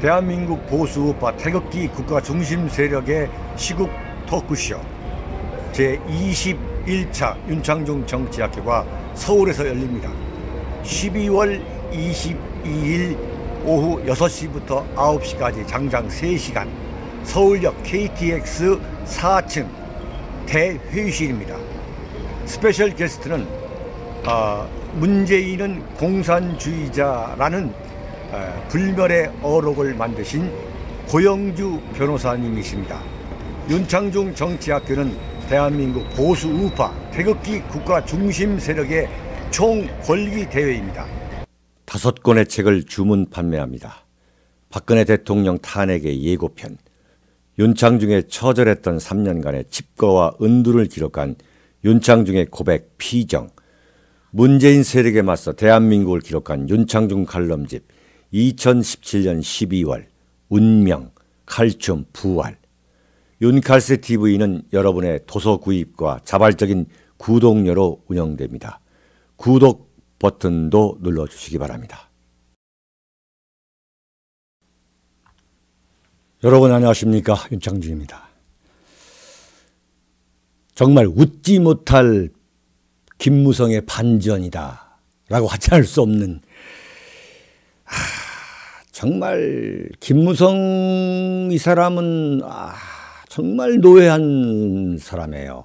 대한민국 보수 우파 태극기 국가 중심 세력의 시국 토크쇼 제21차 윤창중 정치학회가 서울에서 열립니다. 12월 22일 오후 6시부터 9시까지 장장 3시간 서울역 KTX 4층 대회의실입니다. 스페셜 게스트는 어, 문재인은 공산주의자라는 불멸의 어록을 만드신 고영주 변호사님이십니다. 윤창중 정치학교는 대한민국 보수 우파 태극기 국가 중심 세력의 총 권리 대회입니다. 다섯 권의 책을 주문 판매합니다. 박근혜 대통령 탄핵의 예고편, 윤창중의 처절했던 3년간의 칩거와 은두를 기록한 윤창중의 고백 피정, 문재인 세력에 맞서 대한민국을 기록한 윤창중 칼럼집 2017년 12월 운명, 칼춤, 부활 윤칼스 TV는 여러분의 도서 구입과 자발적인 구독료로 운영됩니다. 구독 버튼도 눌러주시기 바랍니다. 여러분 안녕하십니까 윤창준입니다. 정말 웃지 못할 김무성의 반전이다 라고 하지 않을 수 없는 정말 김무성 이 사람은 아, 정말 노예한 사람이에요.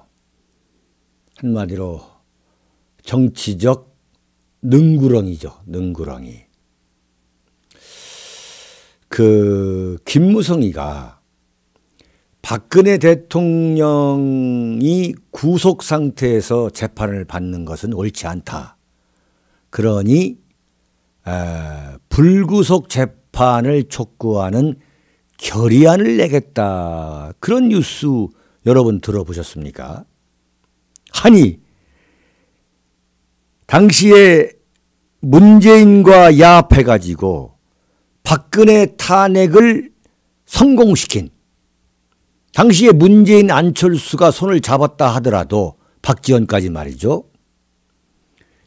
한마디로 정치적 능구렁이죠. 능구렁이. 그 김무성이가 박근혜 대통령이 구속 상태에서 재판을 받는 것은 옳지 않다. 그러니 에, 불구속 재판을 촉구하는 결의안을 내겠다. 그런 뉴스 여러분 들어보셨습니까? 하니 당시에 문재인과 야합해가지고 박근혜 탄핵을 성공시킨 당시에 문재인 안철수가 손을 잡았다 하더라도 박지원까지 말이죠.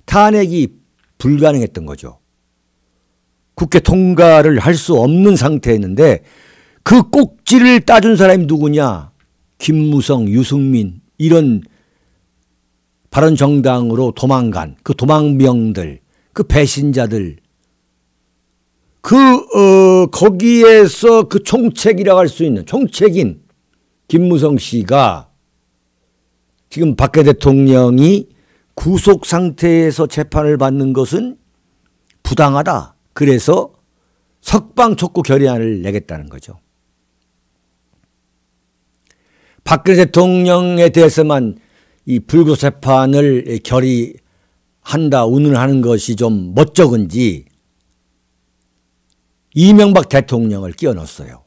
탄핵이 불가능했던 거죠. 국회 통과를 할 수 없는 상태였는데 그 꼭지를 따준 사람이 누구냐? 김무성, 유승민 이런 바른 정당으로 도망간 그 도망병들, 그 배신자들 그 어, 거기에서 그 총책이라고 할 수 있는 총책인 김무성 씨가 지금 박근 대통령이 구속 상태에서 재판을 받는 것은 부당하다. 그래서 석방 촉구 결의안을 내겠다는 거죠. 박근혜 대통령에 대해서만 이 불구 재판을 결의한다 운운하는 것이 좀 멋쩍은지 이명박 대통령을 끼워 넣었어요.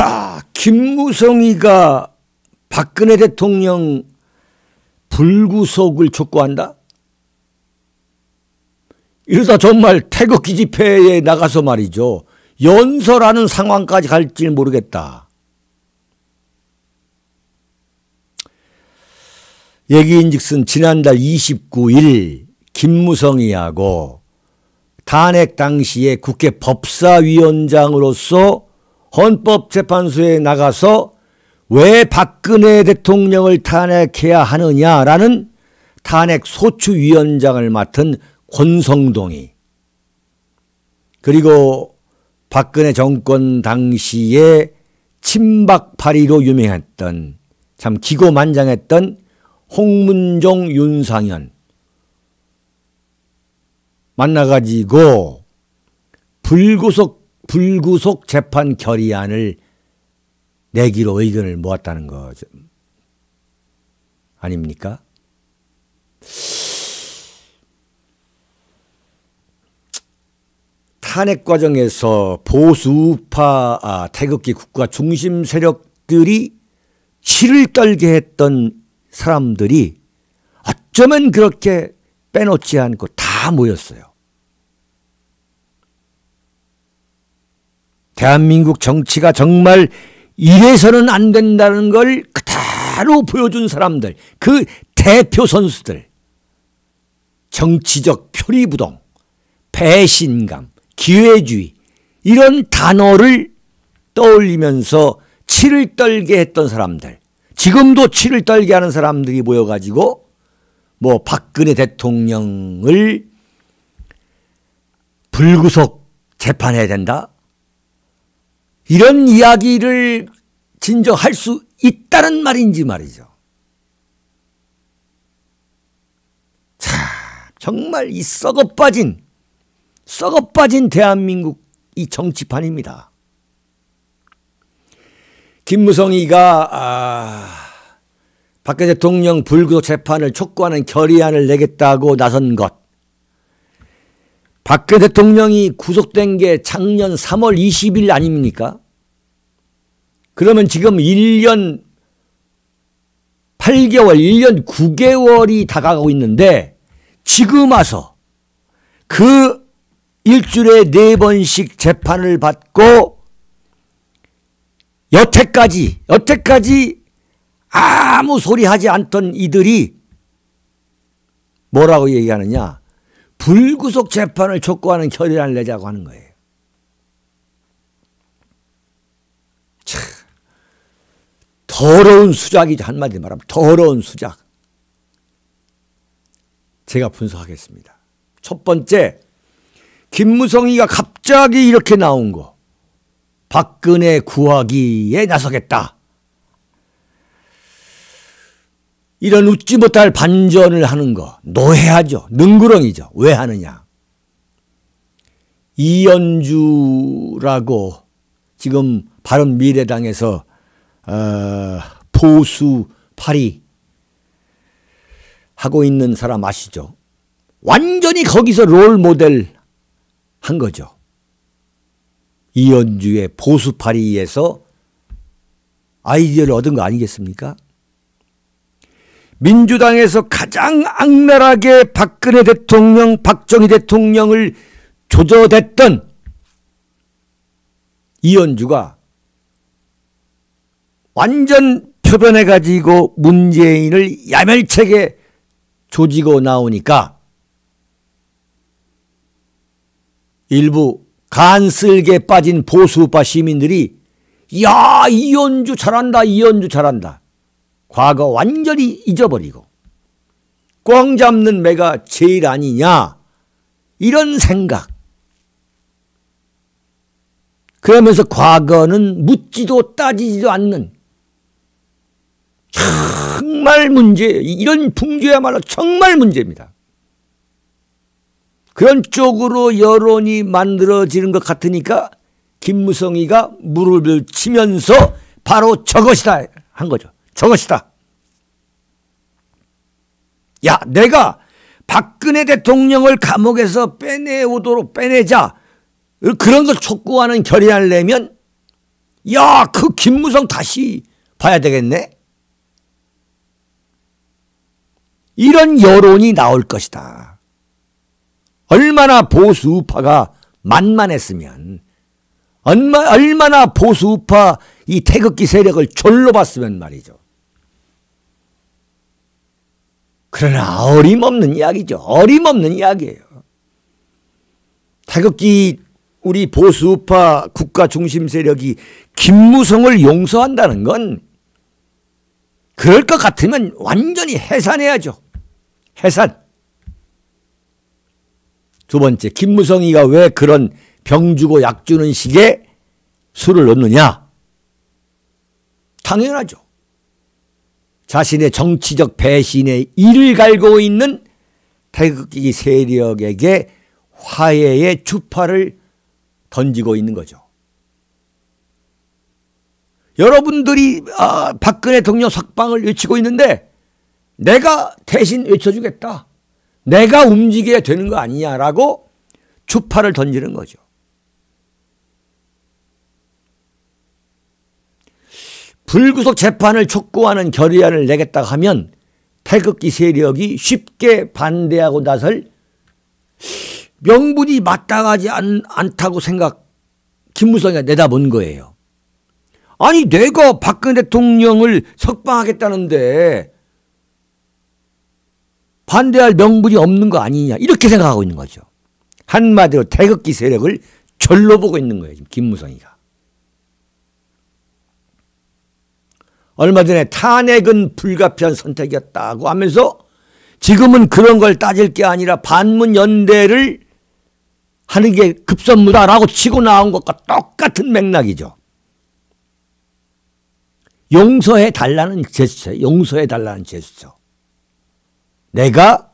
야, 김무성이가 박근혜 대통령 불구속을 촉구한다? 이러다 정말 태극기 집회에 나가서 말이죠. 연설하는 상황까지 갈지 모르겠다. 얘기인즉슨 지난달 29일 김무성이하고 탄핵 당시에 국회 법사위원장으로서 헌법재판소에 나가서 왜 박근혜 대통령을 탄핵해야 하느냐라는 탄핵 소추위원장을 맡은 권성동이 그리고 박근혜 정권 당시에 친박파리로 유명했던 참 기고만장했던 홍문종 윤상현 만나가지고 불구속 불구속 재판 결의안을 내기로 의견을 모았다는 거죠. 아닙니까? 탄핵 과정에서 보수파 아, 태극기 국가 중심 세력들이 치를 떨게 했던 사람들이 어쩌면 그렇게 빼놓지 않고 다 모였어요. 대한민국 정치가 정말 이래서는 안 된다는 걸 그대로 보여준 사람들, 그 대표 선수들, 정치적 표리부동, 배신감, 기회주의 이런 단어를 떠올리면서 치를 떨게 했던 사람들 지금도 치를 떨게 하는 사람들이 모여가지고 뭐 박근혜 대통령을 불구속 재판해야 된다 이런 이야기를 진정할 수 있다는 말인지 말이죠. 참 정말 이 썩어 빠진 썩어 빠진 대한민국 이 정치판입니다. 김무성이가 아, 박근혜 대통령 불구속 재판을 촉구하는 결의안을 내겠다고 나선 것. 박근혜 대통령이 구속된 게 작년 3월 20일 아닙니까? 그러면 지금 1년 8개월, 1년 9개월이 다가가고 있는데 지금 와서 그 일주일에 네 번씩 재판을 받고 여태까지 여태까지 아무 소리 하지 않던 이들이 뭐라고 얘기하느냐 불구속 재판을 촉구하는 결의안을 내자고 하는 거예요. 참 더러운 수작이죠 한마디 말하면 더러운 수작 제가 분석하겠습니다. 첫 번째 김무성이가 갑자기 이렇게 나온 거. 박근혜 구하기에 나서겠다. 이런 웃지 못할 반전을 하는 거 노해하죠. 능구렁이죠. 왜 하느냐. 이연주라고 지금 바른 미래당에서 어, 보수 파리 하고 있는 사람 아시죠? 완전히 거기서 롤 모델 한 거죠. 이현주의 보수파리에 서 아이디어를 얻은 거 아니겠습니까? 민주당에서 가장 악랄하게 박근혜 대통령, 박정희 대통령을 조져댔던 이현주가 완전 표변해가지고 문재인을 야멸책에 조지고 나오니까 일부 간쓸개 빠진 보수파 시민들이 야 이현주 잘한다 이현주 잘한다 과거 완전히 잊어버리고 꽝 잡는 매가 제일 아니냐 이런 생각 그러면서 과거는 묻지도 따지지도 않는 정말 문제 예요 이런 풍조야말로 정말 문제입니다. 그런 쪽으로 여론이 만들어지는 것 같으니까 김무성이가 무릎을 치면서 바로 저것이다 한 거죠. 저것이다. 야, 내가 박근혜 대통령을 감옥에서 빼내오도록 빼내자. 그런 걸 촉구하는 결의안을 내면, 야, 그 김무성 다시 봐야 되겠네? 이런 여론이 나올 것이다. 얼마나 보수 우파가 만만했으면 얼마, 얼마나 보수 우파 이 태극기 세력을 졸로 봤으면 말이죠. 그러나 어림없는 이야기죠. 어림없는 이야기예요. 태극기 우리 보수파 국가 중심 세력이 김무성을 용서한다는 건 그럴 것 같으면 완전히 해산해야죠. 해산. 두 번째, 김무성이가 왜 그런 병 주고 약 주는 식의 술을 넣느냐? 당연하죠. 자신의 정치적 배신의 이를 갈고 있는 태극기 세력에게 화해의 주파를 던지고 있는 거죠. 여러분들이 아, 박근혜 대통령 석방을 외치고 있는데 내가 대신 외쳐주겠다. 내가 움직여야 되는 거 아니냐라고 주파를 던지는 거죠. 불구속 재판을 촉구하는 결의안을 내겠다 하면 태극기 세력이 쉽게 반대하고 나설 명분이 마땅하지 않, 않다고 생각 김무성이 내다본 거예요. 아니 내가 박근혜 대통령을 석방하겠다는데 반대할 명분이 없는 거 아니냐 이렇게 생각하고 있는 거죠. 한마디로 태극기 세력을 절로 보고 있는 거예요. 지금 김무성이가. 얼마 전에 탄핵은 불가피한 선택이었다고 하면서 지금은 그런 걸 따질 게 아니라 반문 연대를 하는 게 급선무다라고 치고 나온 것과 똑같은 맥락이죠. 용서해 달라는 제스처, 용서해 달라는 제스처. 내가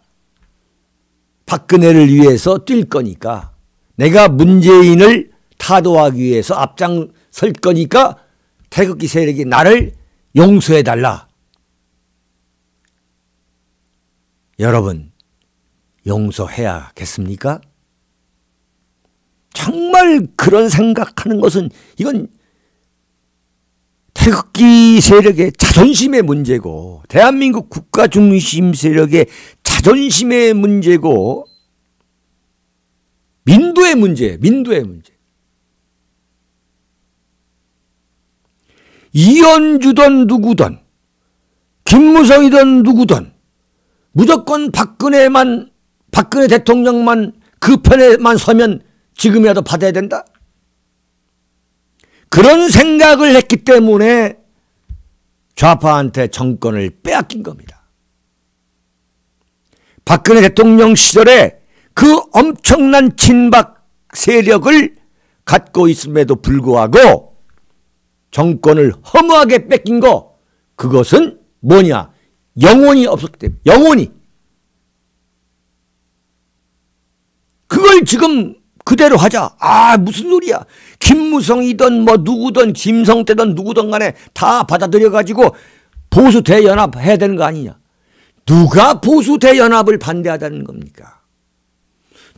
박근혜를 위해서 뛸 거니까 내가 문재인을 타도하기 위해서 앞장 설 거니까 태극기 세력이 나를 용서해 달라. 여러분 용서해야겠습니까? 정말 그런 생각하는 것은 이건 태극기 세력의 자존심의 문제고 대한민국 국가 중심 세력의 자존심의 문제고 민도의 문제, 민도의 문제. 이현주든 누구든 김무성이든 누구든 무조건 박근혜만 박근혜 대통령만 그 편에만 서면 지금이라도 받아야 된다. 그런 생각을 했기 때문에 좌파한테 정권을 빼앗긴 겁니다. 박근혜 대통령 시절에 그 엄청난 친박 세력을 갖고 있음에도 불구하고 정권을 허무하게 뺏긴 거 그것은 뭐냐 영혼이 없었기 때문에 영혼이 그걸 지금 그대로 하자. 아 무슨 소리야. 김무성이든 뭐 누구든 김성태든 누구든 간에 다 받아들여가지고 보수 대연합 해야 되는 거 아니냐. 누가 보수 대연합을 반대하다는 겁니까?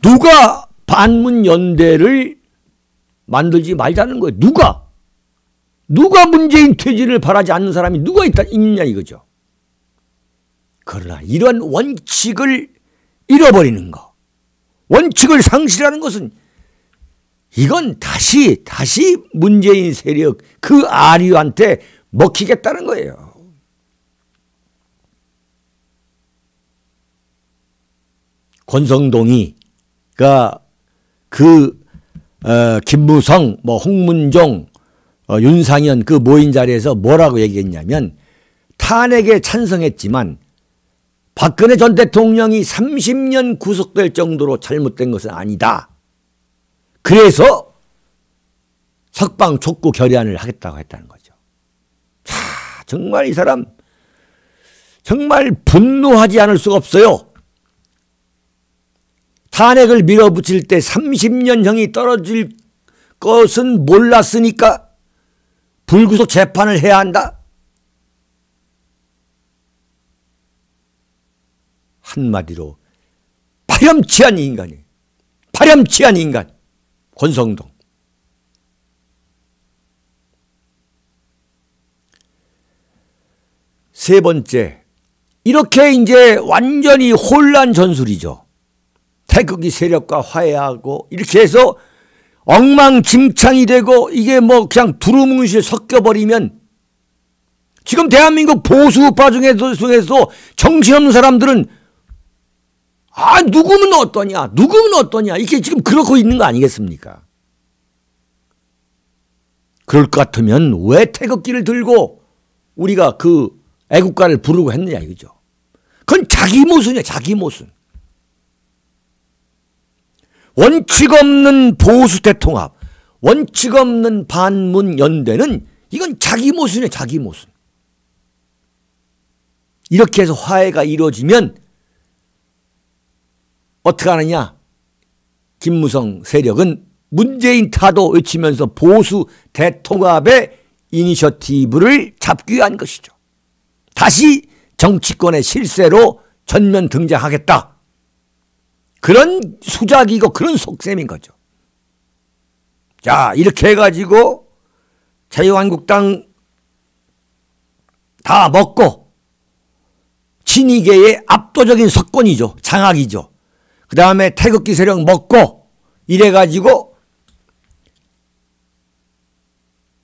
누가 반문연대를 만들지 말자는 거예요. 누가? 누가 문재인 퇴진을 바라지 않는 사람이 누가 있다, 있냐 이거죠. 그러나 이런 원칙을 잃어버리는 거. 원칙을 상실하는 것은 이건 다시 다시 문재인 세력 그 아류한테 먹히겠다는 거예요. 권성동이가 그 어, 김무성, 뭐 홍문종, 어, 윤상현 그 모인 자리에서 뭐라고 얘기했냐면 탄핵에 찬성했지만 박근혜 전 대통령이 30년 구속될 정도로 잘못된 것은 아니다. 그래서 석방 촉구 결의안을 하겠다고 했다는 거죠. 자, 정말 이 사람 정말 분노하지 않을 수가 없어요. 탄핵을 밀어붙일 때 30년형이 떨어질 것은 몰랐으니까 불구속 재판을 해야 한다. 한마디로 파렴치한 인간이 에요 파렴치한 인간 권성동 세 번째 이렇게 이제 완전히 혼란 전술이죠. 태극이 세력과 화해하고 이렇게 해서 엉망진창이 되고 이게 뭐 그냥 두루뭉실 섞여버리면 지금 대한민국 보수파 우 중에서 정신없는 사람들은 아, 누구면 어떠냐? 누구면 어떠냐? 이렇게 지금 그렇고 있는 거 아니겠습니까? 그럴 것 같으면 왜 태극기를 들고 우리가 그 애국가를 부르고 했느냐 이거죠. 그건 자기 모순이야, 자기 모순. 원칙 없는 보수 대통합, 원칙 없는 반문 연대는 이건 자기 모순이야, 자기 모순. 이렇게 해서 화해가 이루어지면 어떻게 하느냐? 김무성 세력은 문재인 타도 외치면서 보수 대통합의 이니셔티브를 잡기 위한 것이죠. 다시 정치권의 실세로 전면 등장하겠다. 그런 수작이고 그런 속셈인 거죠. 자, 이렇게 해가지고 자유한국당 다 먹고 친이계의 압도적인 석권이죠. 장악이죠. 그 다음에 태극기 세력 먹고 이래가지고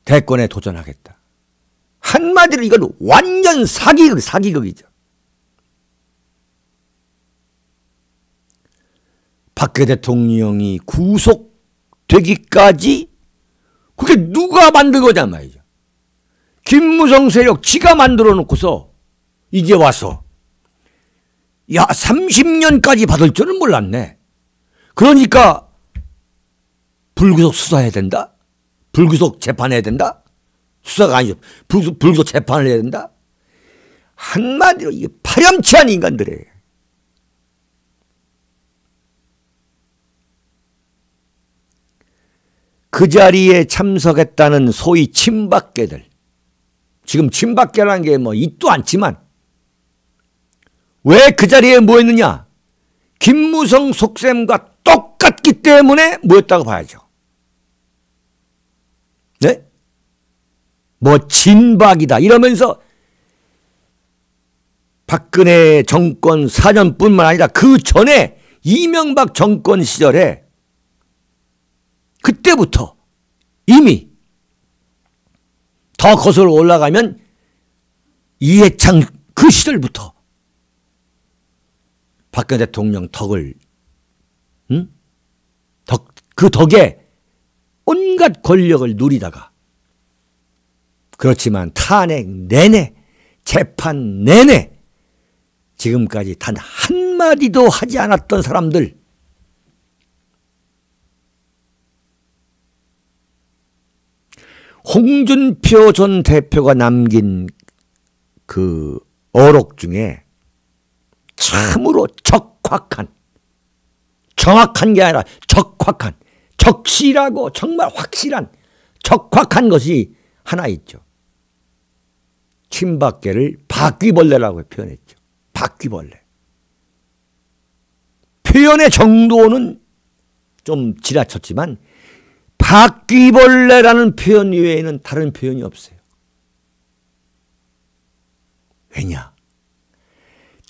대권에 도전하겠다. 한마디로 이건 완전 사기극, 사기극이죠. 박근혜 대통령이 구속되기까지 그게 누가 만든 거냐 말이죠. 김무성 세력 지가 만들어 놓고서 이제 와서 야, 30년까지 받을 줄은 몰랐네. 그러니까 불구속 수사해야 된다? 불구속 재판해야 된다? 수사가 아니죠. 불구속, 불구속 재판을 해야 된다? 한마디로 이게 파렴치한 인간들이에요. 그 자리에 참석했다는 소위 친박계들. 지금 친박계라는 게 뭐 있도 않지만 왜그 자리에 모였느냐? 김무성 속셈과 똑같기 때문에 모였다고 봐야죠. 네? 뭐 진박이다 이러면서 박근혜 정권 4년뿐만 아니라 그 전에 이명박 정권 시절에 그때부터 이미 더 거슬러 올라가면 이해창 그 시절부터 박근혜 대통령 덕을 응? 덕, 그 덕에 온갖 권력을 누리다가 그렇지만 탄핵 내내 재판 내내 지금까지 단 한마디도 하지 않았던 사람들 홍준표 전 대표가 남긴 그 어록 중에 참으로 적확한 정확한 게 아니라 적확한 적실하고 정말 확실한 적확한 것이 하나 있죠. 침박계를 바퀴벌레라고 표현했죠. 바퀴벌레. 표현의 정도는 좀 지나쳤지만 바퀴벌레라는 표현 이외에는 다른 표현이 없어요. 왜냐?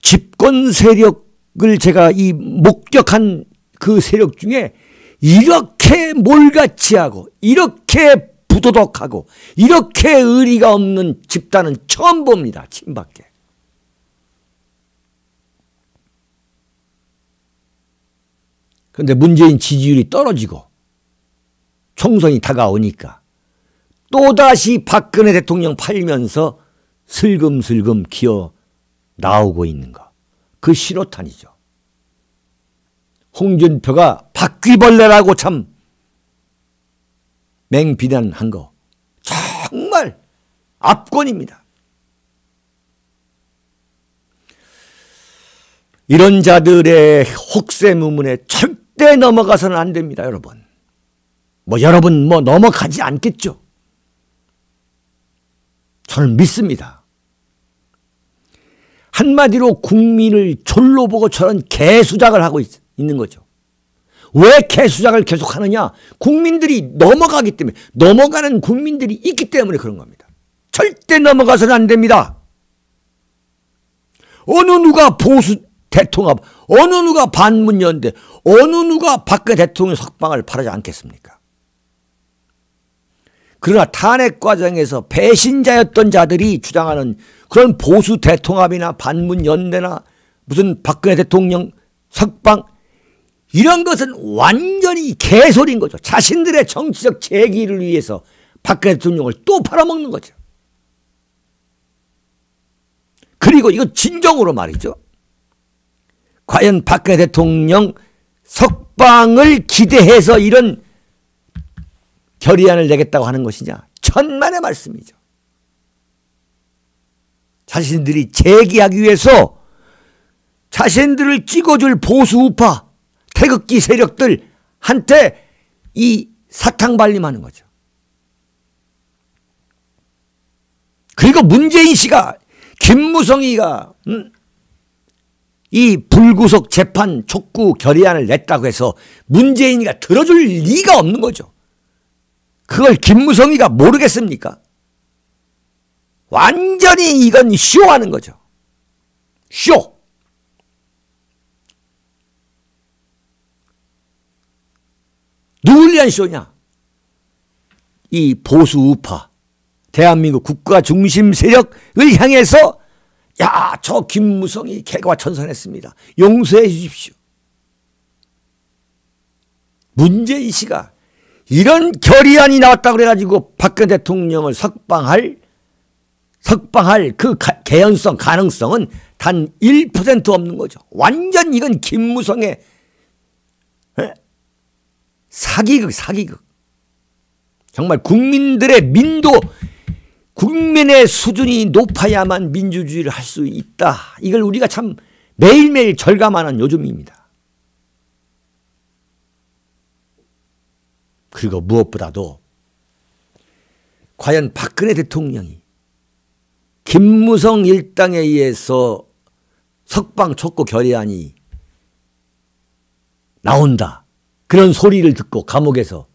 집권 세력을 제가 이 목격한 그 세력 중에 이렇게 몰같이 하고 이렇게 부도덕하고 이렇게 의리가 없는 집단은 처음 봅니다. 친밖에. 그런데 문재인 지지율이 떨어지고 총선이 다가오니까 또다시 박근혜 대통령 팔면서 슬금슬금 기어 나오고 있는 거. 그 신호탄이죠. 홍준표가 바퀴벌레라고 참 맹비난한 거 정말 압권입니다. 이런 자들의 혹세무문에 절대 넘어가서는 안 됩니다, 여러분. 뭐 여러분 뭐 넘어가지 않겠죠. 저는 믿습니다. 한마디로 국민을 졸로 보고 저런 개수작을 하고 있, 있는 거죠. 왜 개수작을 계속 하느냐? 국민들이 넘어가기 때문에 넘어가는 국민들이 있기 때문에 그런 겁니다. 절대 넘어가서는 안 됩니다. 어느 누가 보수 대통합, 어느 누가 반문연대, 어느 누가 박근혜 대통령 석방을 바라지 않겠습니까? 그러나 탄핵 과정에서 배신자였던 자들이 주장하는 그런 보수 대통합이나 반문 연대나 무슨 박근혜 대통령 석방 이런 것은 완전히 개소리인 거죠. 자신들의 정치적 재기를 위해서 박근혜 대통령을 또 팔아먹는 거죠. 그리고 이거 진정으로 말이죠. 과연 박근혜 대통령 석방을 기대해서 이런 결의안을 내겠다고 하는 것이냐. 천만의 말씀이죠. 자신들이 재기하기 위해서 자신들을 찍어줄 보수 우파 태극기 세력들 한테 이 사탕 발림하는 거죠. 그리고 문재인 씨가 김무성이가 음, 이 불구속 재판 촉구 결의안을 냈다고 해서 문재인이가 들어줄 리가 없는 거죠. 그걸 김무성이가 모르겠습니까? 완전히 이건 쇼하는 거죠. 쇼. 누굴 위한 쇼냐? 이 보수 우파, 대한민국 국가 중심 세력을 향해서 야, 저 김무성이 개과 천선했습니다. 용서해 주십시오. 문재인 씨가 이런 결의안이 나왔다고 그래가지고 박근혜 대통령을 석방할 석방할 그 가, 개연성 가능성은 단 1% 없는 거죠. 완전 이건 김무성의 에? 예? 사기극 사기극. 정말 국민들의 민도 국민의 수준이 높아야만 민주주의를 할 수 있다. 이걸 우리가 참 매일매일 절감하는 요즘입니다. 그리고 무엇보다도 과연 박근혜 대통령이 김무성 일당에 의해서 석방 촉구 결의안이 나온다. 그런 소리를 듣고 감옥에서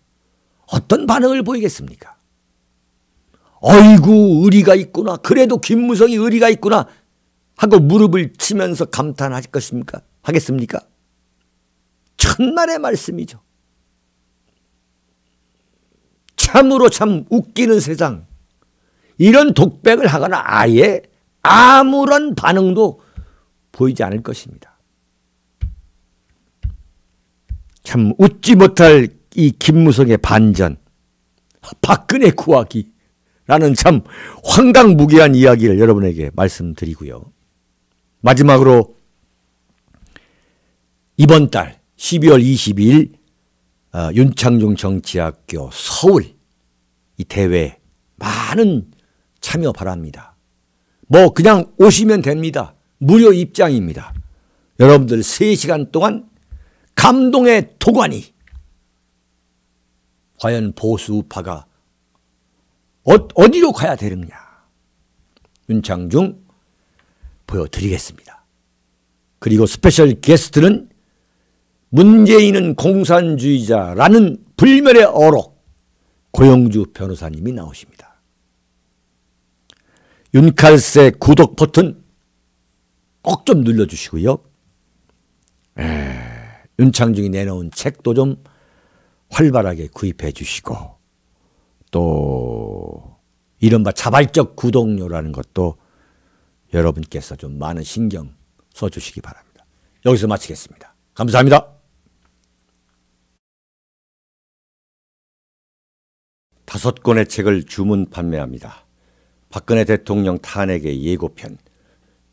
어떤 반응을 보이겠습니까? 어이구 의리가 있구나. 그래도 김무성이 의리가 있구나. 하고 무릎을 치면서 감탄할 것입니까? 하겠습니까? 천만의 말씀이죠. 참으로 참 웃기는 세상. 이런 독백을 하거나 아예 아무런 반응도 보이지 않을 것입니다. 참 웃지 못할 이 김무성의 반전, 박근혜 구하기라는 참 황당무계한 이야기를 여러분에게 말씀드리고요. 마지막으로 이번 달 12월 22일 어, 윤창중 정치학교 서울 이 대회 많은 참여 바랍니다. 뭐 그냥 오시면 됩니다. 무료 입장입니다. 여러분들 3시간 동안 감동의 도가니 과연 보수 우파가 어, 디로 가야 되느냐 윤창중 보여드리겠습니다. 그리고 스페셜 게스트는 문재인은 공산주의자라는 불멸의 어록 고영주 변호사님이 나오십니다. 윤칼세 구독 버튼 꼭 좀 눌러주시고요. 에, 윤창중이 내놓은 책도 좀 활발하게 구입해 주시고 또 이른바 자발적 구독료라는 것도 여러분께서 좀 많은 신경 써주시기 바랍니다. 여기서 마치겠습니다. 감사합니다. 다섯 권의 책을 주문 판매합니다. 박근혜 대통령 탄핵의 예고편,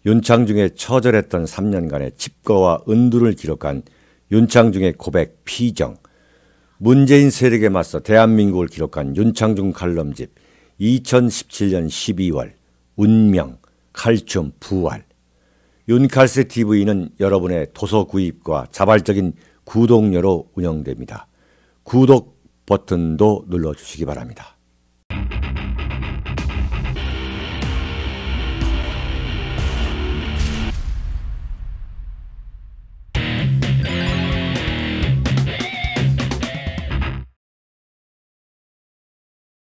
윤창중의 처절했던 3년간의 집거와 은두를 기록한 윤창중의 고백 피정, 문재인 세력에 맞서 대한민국을 기록한 윤창중 칼럼집 2017년 12월 운명, 칼춤, 부활 윤칼세 TV는 여러분의 도서 구입과 자발적인 구독료로 운영됩니다. 구독 버튼도 눌러주시기 바랍니다.